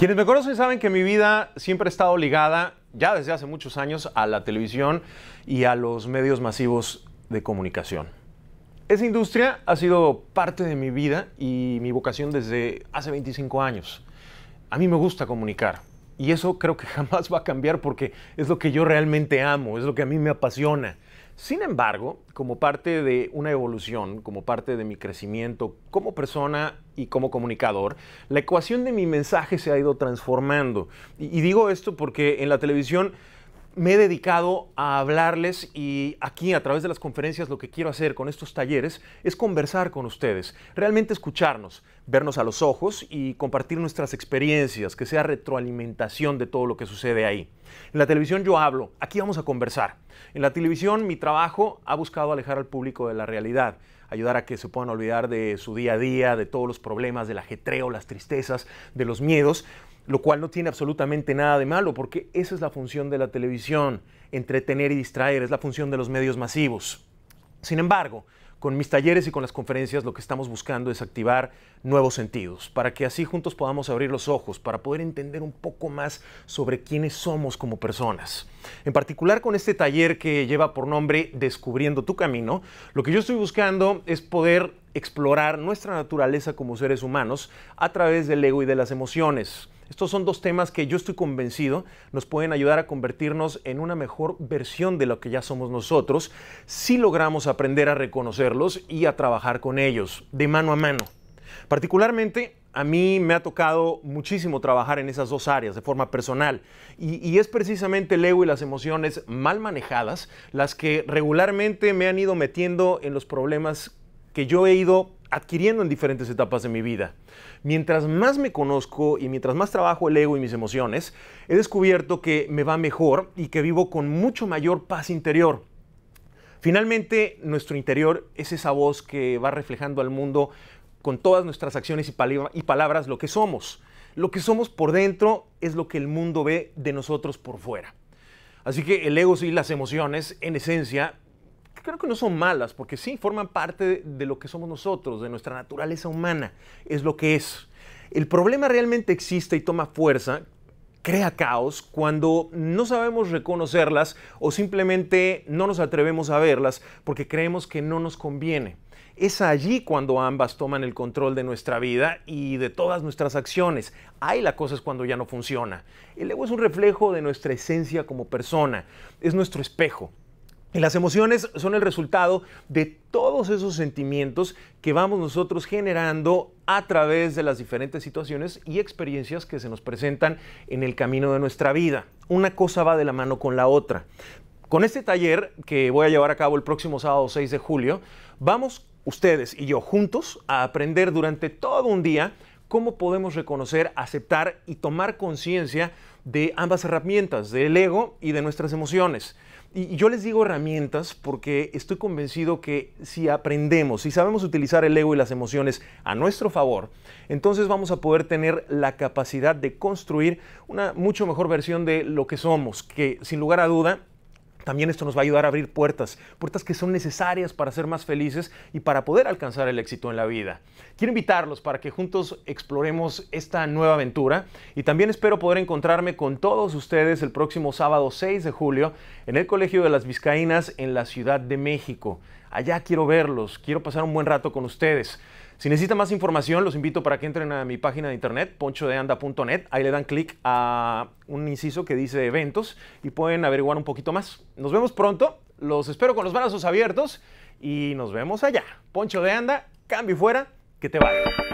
Quienes me conocen saben que mi vida siempre ha estado ligada, ya desde hace muchos años, a la televisión y a los medios masivos de comunicación. Esa industria ha sido parte de mi vida y mi vocación desde hace 25 años. A mí me gusta comunicar y eso creo que jamás va a cambiar porque es lo que yo realmente amo, es lo que a mí me apasiona. Sin embargo, como parte de una evolución, como parte de mi crecimiento como persona y como comunicador, la ecuación de mi mensaje se ha ido transformando. Y, digo esto porque en la televisión me he dedicado a hablarles y aquí a través de las conferencias lo que quiero hacer con estos talleres es conversar con ustedes, realmente escucharnos, vernos a los ojos y compartir nuestras experiencias, que sea retroalimentación de todo lo que sucede ahí. En la televisión yo hablo, aquí vamos a conversar. En la televisión mi trabajo ha buscado alejar al público de la realidad, ayudar a que se puedan olvidar de su día a día, de todos los problemas, del ajetreo, las tristezas, de los miedos lo cual no tiene absolutamente nada de malo, porque esa es la función de la televisión, entretener y distraer, es la función de los medios masivos. Sin embargo, con mis talleres y con las conferencias lo que estamos buscando es activar nuevos sentidos, para que así juntos podamos abrir los ojos, para poder entender un poco más sobre quiénes somos como personas. En particular con este taller que lleva por nombre Descubriendo tu Camino, lo que yo estoy buscando es poder explorar nuestra naturaleza como seres humanos a través del ego y de las emociones estos son dos temas que yo estoy convencido nos pueden ayudar a convertirnos en una mejor versión de lo que ya somos nosotros si logramos aprender a reconocerlos y a trabajar con ellos de mano a mano. Particularmente, a mí me ha tocado muchísimo trabajar en esas dos áreas de forma personal y, es precisamente el ego y las emociones mal manejadas las que regularmente me han ido metiendo en los problemas que yo he ido adquiriendo en diferentes etapas de mi vida. Mientras más me conozco y mientras más trabajo el ego y mis emociones, he descubierto que me va mejor y que vivo con mucho mayor paz interior. Finalmente, nuestro interior es esa voz que va reflejando al mundo con todas nuestras acciones y, palabras lo que somos. Lo que somos por dentro es lo que el mundo ve de nosotros por fuera. Así que el ego y las emociones, en esencia, creo que no son malas, porque sí, forman parte de lo que somos nosotros, de nuestra naturaleza humana, es lo que es. El problema realmente existe y toma fuerza, crea caos cuando no sabemos reconocerlas o simplemente no nos atrevemos a verlas porque creemos que no nos conviene. Es allí cuando ambas toman el control de nuestra vida y de todas nuestras acciones. Ahí la cosa es cuando ya no funciona. El ego es un reflejo de nuestra esencia como persona, es nuestro espejo. Y las emociones son el resultado de todos esos sentimientos que vamos nosotros generando a través de las diferentes situaciones y experiencias que se nos presentan en el camino de nuestra vida. Una cosa va de la mano con la otra. Con este taller que voy a llevar a cabo el próximo sábado 6 de julio, vamos ustedes y yo juntos a aprender durante todo un día cómo podemos reconocer, aceptar y tomar conciencia de ambas herramientas, del ego y de nuestras emociones. Y yo les digo herramientas porque estoy convencido que si aprendemos, y sabemos utilizar el ego y las emociones a nuestro favor, entonces vamos a poder tener la capacidad de construir una mucho mejor versión de lo que somos, que sin lugar a duda también esto nos va a ayudar a abrir puertas, puertas que son necesarias para ser más felices y para poder alcanzar el éxito en la vida. Quiero invitarlos para que juntos exploremos esta nueva aventura y también espero poder encontrarme con todos ustedes el próximo sábado 6 de julio en el Colegio de las Vizcaínas en la Ciudad de México. Allá quiero verlos, quiero pasar un buen rato con ustedes. Si necesitan más información, los invito para que entren a mi página de internet, ponchodeanda.net. Ahí le dan clic a un inciso que dice eventos y pueden averiguar un poquito más. Nos vemos pronto, los espero con los brazos abiertos y nos vemos allá. Poncho de Anda, cambio fuera, que te vaya.